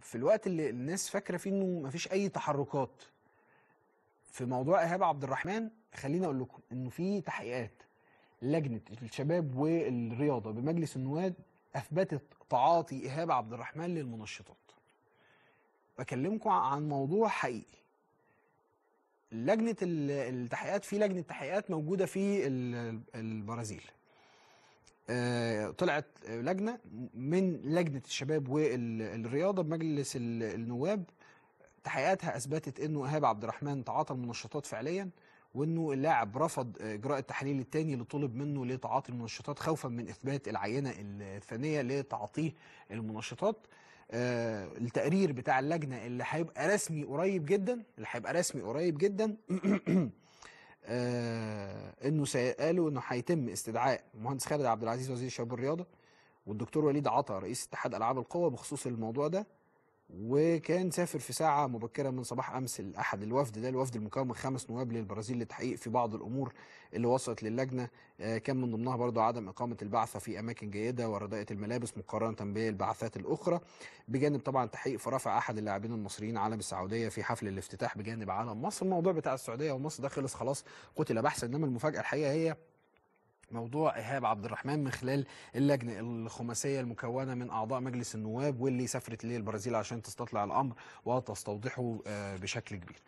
في الوقت اللي الناس فاكره فيه انه مفيش اي تحركات في موضوع ايهاب عبد الرحمن خليني اقول لكم انه في تحقيقات لجنه الشباب والرياضه بمجلس النواب اثبتت تعاطي ايهاب عبد الرحمن للمنشطات بكلمكم عن موضوع حقيقي لجنه التحقيقات في لجنه تحقيقات موجوده في البرازيل آه، طلعت لجنه من لجنه الشباب والرياضه بمجلس النواب تحقيقاتها اثبتت انه ايهاب عبد الرحمن تعاطى المنشطات فعليا وانه اللاعب رفض اجراء التحليل الثاني اللي طلب منه لتعاطي المنشطات خوفا من اثبات العينه الثانيه لتعاطيه المنشطات آه التقرير بتاع اللجنه اللي هيبقى رسمي قريب جدا اللي هيبقى رسمي قريب جدا آه، انه قالوا انه هيتم استدعاء المهندس خالد عبد العزيز وزير الشباب والرياضه والدكتور وليد عطا رئيس اتحاد العاب القوى بخصوص الموضوع ده وكان سافر في ساعة مبكرة من صباح أمس الأحد الوفد ده الوفد المكون من خمس نواب للبرازيل للتحقيق في بعض الأمور اللي وصلت للجنة آه، كان من ضمنها برضو عدم إقامة البعثة في أماكن جيدة ورداءة الملابس مقارنة بالبعثات الأخرى بجانب طبعا تحقيق في رفع أحد اللاعبين المصريين علم السعودية في حفل الافتتاح بجانب علم مصر الموضوع بتاع السعودية ومصر ده خلص خلاص قتل بحث إنما المفاجأة الحقيقة هي موضوع ايهاب عبد الرحمن من خلال اللجنه الخماسيه المكونه من اعضاء مجلس النواب واللي سافرت للبرازيل عشان تستطلع الامر وتستوضحه آه، بشكل كبير